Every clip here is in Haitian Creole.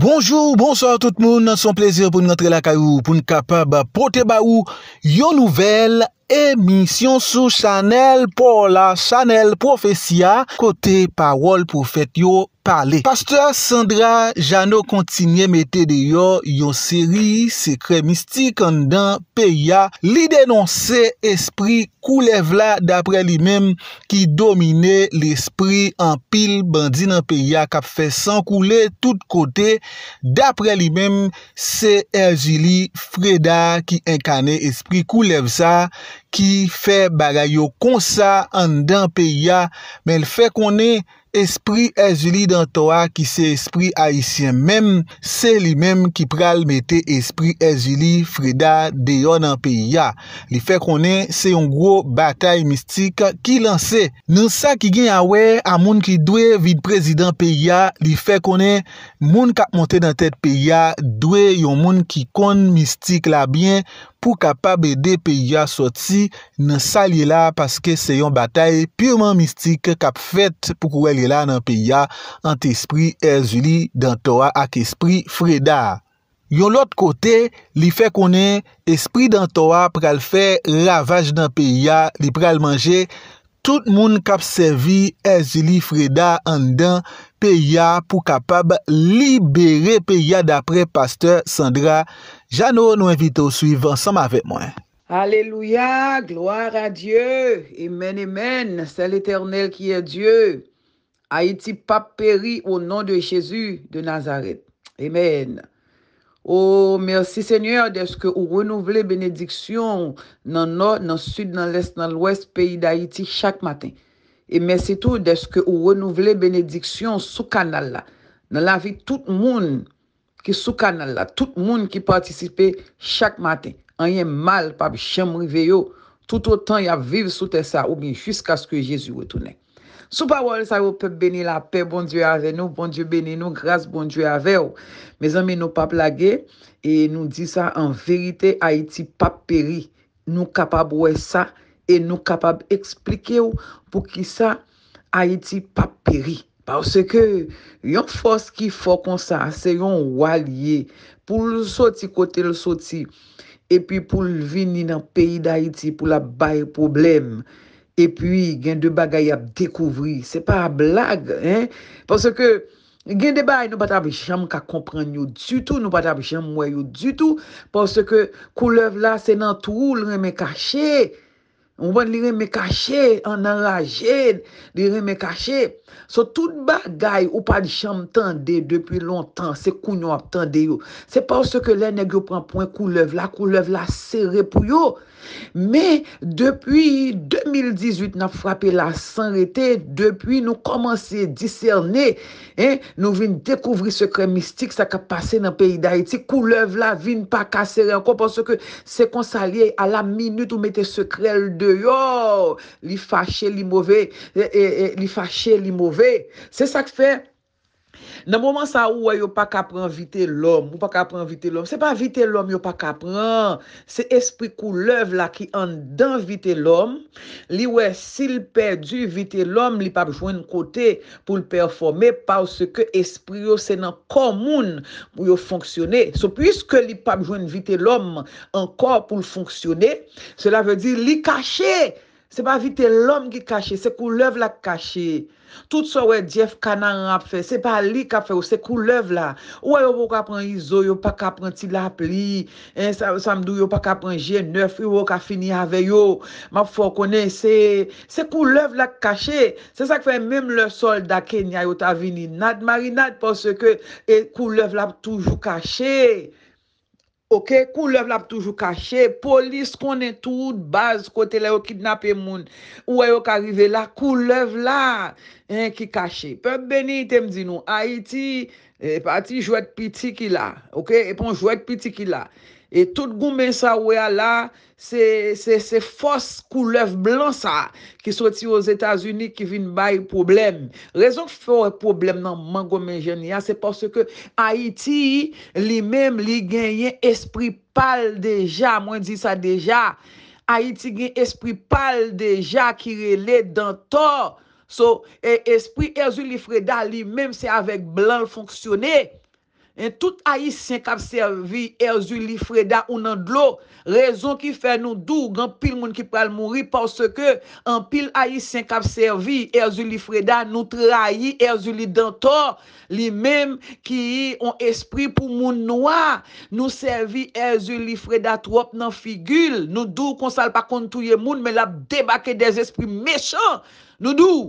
Bonjour, bonsoir tout moun, son plezir pou n'y entre la kayou, pou n'y kapab pote ba ou, yo nouvel... emisyon sou chanel pou la chanel profesya kote parol profet yo pale. Pasteur Sandra jano kontinye mette de yo yon seri sekre mistik an dan peya li denonse espri koulev la dapre li mem ki domine l'espri an pil bandi nan peya kapfe san koule tout kote dapre li mem se Ergili Freda ki enkane espri koulev sa ki fè bagay yo konsa an dan pe ya, men l fè konen... espri ezuli dan toa ki se espri haisyen mem, se li mem ki pral mette espri ezuli freda deyon nan peyi ya. Li fe konen, se yon gro batay mistik ki lanse. Nan sa ki gen ya we a moun ki dwe vide prezident peyi ya, li fe konen, moun kap monte nan tet peyi ya, dwe yon moun ki kon mistik la bien pou kapab ede peyi ya soti, nan sa li la paske se yon batay pureman mistik kap fet pou kowe li Yon lot kote li fe konen espri dan toa pral fe lavaj dan peya li pral manje. Tout moun kap servi ezili freda an den peya pou kapab libere peya dapre pasteur Sandra. Jano nou evite ou suive ansam avet mwen. Aleluya, gloar a Diyo, emen emen, sel eternel ki e Diyo. Haïti pa peri ou nan de Jésus de Nazaret. Amen. Ou mersi seigneur deske ou renouvle benediksyon nan nord, nan sud, nan lest, nan louest peyi da Haïti chak maten. E mersi tou deske ou renouvle benediksyon sou kanal la. Nan la vi tout moun ki sou kanal la. Tout moun ki partisipe chak maten. Anye mal pa bichem riveyo. Tout otan ya viv sou te sa ou bin fisk aske Jésus we tounek. Sou parol sa yo pe bene la pe bon Diyo ave nou, bon Diyo bene nou, grase bon Diyo ave ou. Me zanme nou pa plage, e nou di sa an verite Haiti pa peri. Nou kapab we sa, e nou kapab explike ou pou ki sa Haiti pa peri. Parse ke yon fos ki fokon sa, se yon waliye pou l soti kote l soti, e pi pou l vini nan peyi d'Haiti pou la baye probleme. E pi, gen de bagay ap dekouvri. Se pa blag. Parce que, gen de bagay, nou pata becham ka komprenyo du tout. Nou pata becham mwayo du tout. Parce que, koulev la, se nan tou, l reme kache. Mwen li reme kache, an anraje, li reme kache. So tout bagay ou pa di chanm tende depi lontan, se kou nou ap tende yo. Se pa ou se ke lè negyo pran pouen koulev la, koulev la serre pou yo. Me, depi 2018, nan frape la san rete, depi nou komanse diserne, nou vin dekouvri sekre mistik sa ka pase nan peyi da eti, koulev la vin pa kase re anko, se kon sa liye a la minute ou mette sekrelde, Yo, li fache, li mouve e, e, e, Li fache, li mouve Se sa ki fe Nan mouman sa ou wè yo pa kapran vite l'om, yo pa kapran vite l'om, se pa vite l'om yo pa kapran se espri kou lev la ki an dan vite l'om, li wè sil perdu vite l'om, li pa pjouen kote pou l'performe parce ke espri yo se nan komoun pou yo fonksyone. So pwiske li pa pjouen vite l'om an kor pou l'fonksyone, cela vè di li kachè. Se pa vite lom ki kache, se koulev la kache. Tout so wey Jeff Kanaan ap fe, se pa li kap fe ou se koulev la. Ouwe yo wou kap an Izo, yo wou pa kap an Tilap li. En Samdou yo wou pa kap an J9, yo wou ka fini ave yo. Ma pou fokonese. Se koulev la kache, se sa kfe mèm le sol da Kenya yo ta vini nadmari nadpon se ke koulev la toujou kache. Ok, koulev la pou toujou kache, polis konen tout, baz, kote la yo kidnap e moun, ou a yo karive la, koulev la, en ki kache. Pe beni item di nou, Haiti. E pati jwet piti ki la, ok? E pon jwet piti ki la. E tout goun men sa wea la, se fos kou lev blan sa, ki soti yo Zetas Unik ki vin bay problem. Rezon ki fòre problem nan man goun men jenia, se porske Haiti li men li genyen espri pal deja, mwen di sa deja. Haiti genyen espri pal deja ki rele den tol. So, e espri ezou li freda li menm se avèk blan fonksyonè. Tout a yi senk ap servi Erzuli Freda ou nan dlo Rezon ki fe nou dou Gan pil moun ki pral moun ri Parce ke an pil a yi senk ap servi Erzuli Freda nou tra yi Erzuli dantor Li mem ki yi on espri pou moun noa Nou servi Erzuli Freda Trop nan figil Nou dou konsal pa kontuye moun Me la debake des espri mechon Nou dou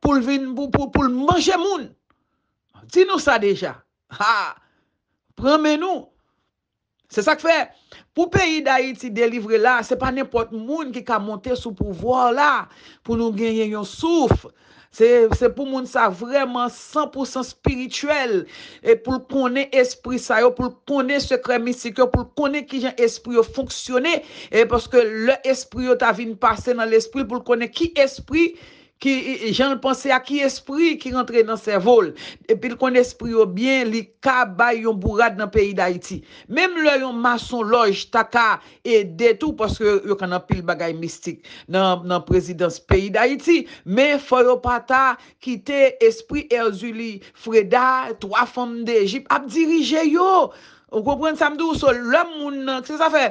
Poul vin pou pou pou manje moun Ti nou sa deja Ha, premen nou, se sak fe, pou peyi da iti delivre la, se pa nepot moun ki ka monte sou pouvo la, pou nou genyen yon souf, se pou moun sa vreman 100% spirituel, e pou l konen espri sa yo, pou l konen se kremi sikyo, pou l konen ki jan espri yo fonksyone, e poske le espri yo ta vin pase nan l espri, pou l konen ki espri, Ki jen l'pense a ki espri ki rentre nan se vol. Epi l kon espri yo bien li kabay yon bourad nan peyi d'Haïti. Mem lè yon mason loj taka e detou. Poske yo kan apil bagay mistik nan prezidans peyi d'Haïti. Men fòy yo pata kite espri erzuli freda. Troa fòm d'Egypte ap dirije yo. Ou kòpren samdou sou lèm moun nan. Kè sa fè?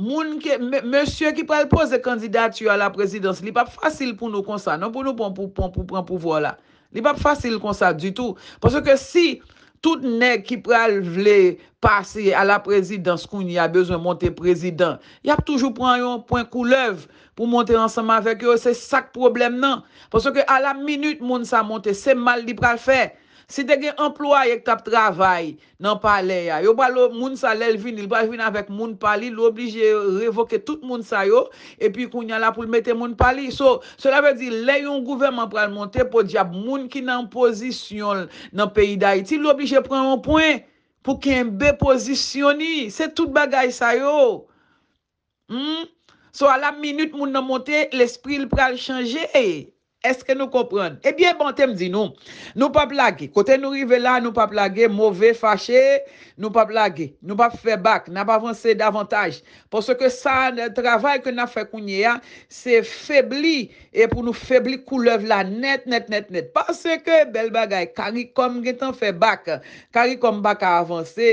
Moun ke, monsye ki pral pose kandidat yo a la prezidans, li pa fasil pou nou konsa, nou pou nou pou pran pouvo la. Li pa fasil konsa du tout. Pwese ke si tout nek ki pral vle pase a la prezidans koun y a bezwen monte prezidans, y ap toujou pran yon pwen koulev pou monte ansama vek yo, se sak problem nan. Pwese ke a la minut moun sa monte, se mal di pral fey. Si de gen emplwa yek tap travay nan pale ya, yo ba lo moun sa lèl vin, il ba vin avèk moun pali, l'oblige revoke tout moun sa yo, epi kou nyan la pou l'mete moun pali. So, sò la vè di, lè yon gouvernman pral monte pou di ap moun ki nan posisyon nan peyi da iti, l'oblige pran an poin pou ki yon be posisyoni. Se tout bagay sa yo, hmm? so a la minute moun nan monte, l'esprit l'pral chanje e. Eske nou kompren? Ebyen, bon tem di nou. Nou pa plage. Kote nou rive la, nou pa plage. Mouve fache, nou pa plage. Nou pa fe bak. Napa avanse davantage. Pwoske sa, traval ke na fe kounye ya, se febli, e pou nou febli koulev la net, net, net, net. Pwoske bel bagay, kari kom getan fe bak, kari kom bak avanse,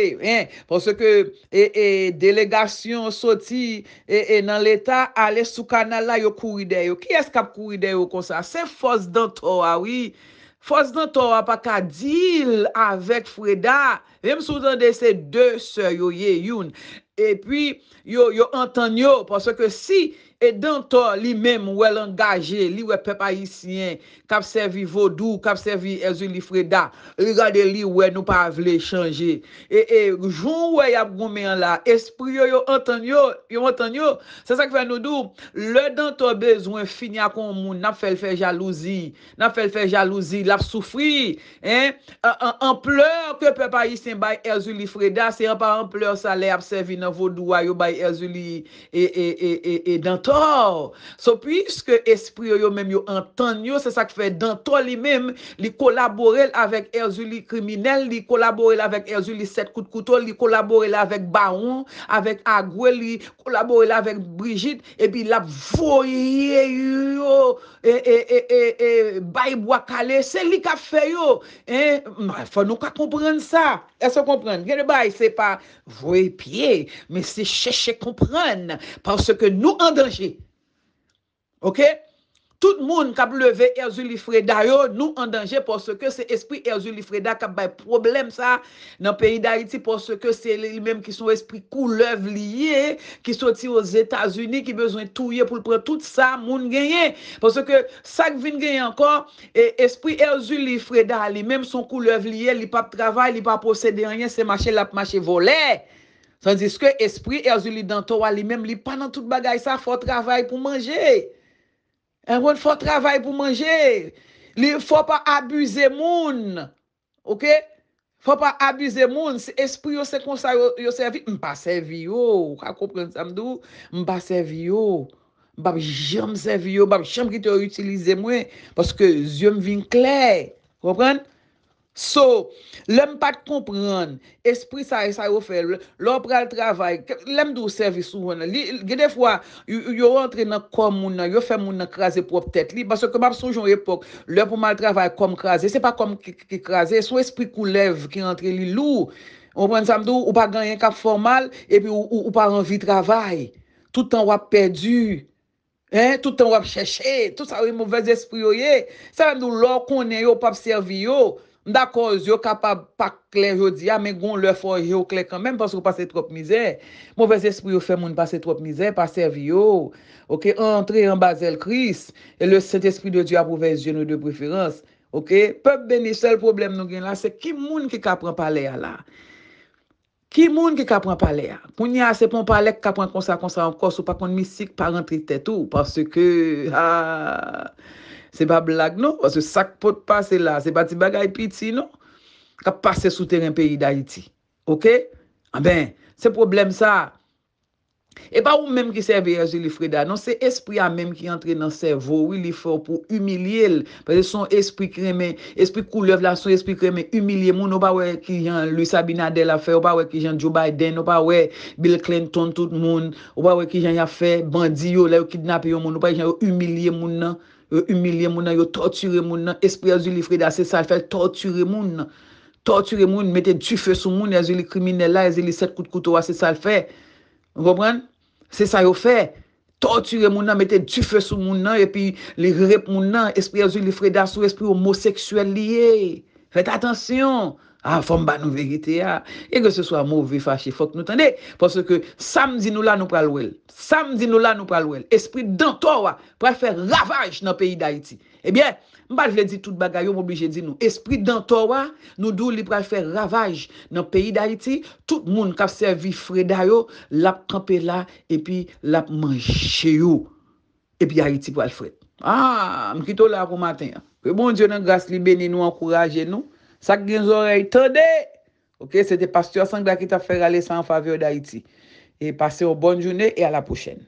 pwoske e, e delegasyon soti, e, e nan leta, ale sou kanal la yo kou ideyo. Ki eskap kou ideyo kon sa se? fos dan to awi. Ah fos dan to a ah, pa ka deal avèk freda. Vèm sou dande se dè sè yo ye youn. E pwi yo yo anten yo. Pasò ke si E danto li mem wè l'engaje, li wè pepayisyen, kapsevi Vodou, kapsevi Ezuli Freda, li gade li wè nou pa vle chanje. E, e, joun wè yab goumen la, espriyo yon antonyo, yon antonyo, se sa kwen nou dou, le danto bezwen finya kon moun, nap fel fe jalouzi, nap fel fe jalouzi, lap soufri, en pleur ke pepayisyen bay Ezuli Freda, se yon pa en pleur sa lè apsevi nan Vodou, ayo bay Ezuli, e, e, e, e, e, danto. So pwiske espri yo menm yo entan yo Se sa kfe danton li menm Li kolaborel avèk Erzuli kriminel Li kolaborel avèk Erzuli set kout kouton Li kolaborel avèk Baon Avèk Agwe Li kolaborel avèk Brigitte Epi la voye yo E e e e e Bayi wakale se li ka fe yo E fwa nou ka komprenn sa E se komprenn Genne bayi se pa voye piye Men se cheche komprenn Parse ke nou andanje Ok, tout moun kap leve Erzulifreda yo, nou an denje porske se espri Erzulifreda kap bay problem sa nan peyi da iti porske se li menm ki sou espri koulev liye, ki soti os Etasuni ki bezwen touye pou lpre tout sa moun genye Porske sa kvin genye ankon, e espri Erzulifreda li menm son koulev liye, li pap travay, li pap posede anyen, se mache lap mache vole San diske, espri e azou li dantowa li menm, li panan tout bagay sa, fò travay pou manje. En bon, fò travay pou manje. Li fò pa abuze moun. Ok? Fò pa abuze moun. Espri yo se konsa, yo se vi. Mpa se vi yo. Kwa koupren samdou? Mpa se vi yo. Mpa bi jom se vi yo. Mpa bi jom ki te ou utilize mwen. Paske zi om vin kler. Kwa pren? So, lèm pat kompren, espri e sa yo fè, lò pral travay, lèm dò servis souvè nan, li, gè defwa, yo antre nan kom moun nan, yo fè moun nan krasè pou ap tèt li, basè ke map soujoun epok, lèm pou mal travay kom krasè, se pa kom ki krasè, sou espri kou lev ki antre li lou, on pren samdou, ou pa ganyen kap formal, epi ou pa anvi travay, tout an wap perdu, tout an wap chèchè, tout sa wè mouvèz espri yo ye, sa lèm dò lò konen yo pap serviyo. Mda koz yo kapab pa kler yo diya, men goun lè fò yo kler kèmèm, pas wè pasè trop mizè. Mouvez espri yo fè moun pasè trop mizè, pasè vyo, ok, antre yon bazè l'kris, et lè set espri de diya pou vè jenou de preferans, ok. Pebbeni, sel problem nou gen la, se ki moun ki kapran pale ya la. Ki moun ki kapran pale ya. Moun ya se pon pale, kapran konsa konsa an kos, ou pa kon misik, pa rentri tè tou, pasè ke... Se pa blag nou, se sak pot pase la, se pa ti bagay pi ti nou, ka pase sou teren peyi da iti. Ok? A ah ben, se problem sa. E pa ou menm ki serve Yerjouli Freda, non se espri a menm ki entre nan servo, wili fò pou umilye l, pwese son espri kremen, espri koulev la, son espri kremen, umilye moun, ou pa wè ki jan Louis Sabinade la fè, ou pa wè ki jan Joe Biden, ou pa wè Bill Clinton tout moun, ou pa wè ki jan ya fè bandiyo la, ou kidnap yo moun, ou pa wè ki jan yo umilye moun nan. Yo euh, umilye moun nan, yo torture moun nan, espri azou li freda se sal fè, torture moun nan, torture moun nan, mette du fè sou moun nan, azou li krimine la, azou li set kout kout oua se sal fè. Gopran, se sa yo fè, torture moun nan, mette du fè sou moun nan, epi li rep moun nan, espri azou li freda sou espri homoseksuel liye, fète atensyon. Ha, ah, fom ba nou verite ya. E ke se swa mou vi fache, fok nou tende. Pwoske samzi nou la nou pral wel. Samzi nou la nou pral wel. Esprit dantowa pral fè ravaj nan peyi da iti. Ebyen, eh mba jvelè di tout bagay yo mou bli jè di nou. Esprit dantowa nou dou li pral fè ravaj nan peyi da iti. Tout moun kap servi freda yo, lap trompe la, epi lap manjè yo. Epi a iti pral fred. Ha, ah, mkito la pou maten. Pwè bon diyo nan gas li beni nou, ankuraje nou, Sak gen zorey tade. Ok, se te pastyo a sangla ki ta fè gale san fave ou da iti. E pase ou bon jounè e a la pochèn.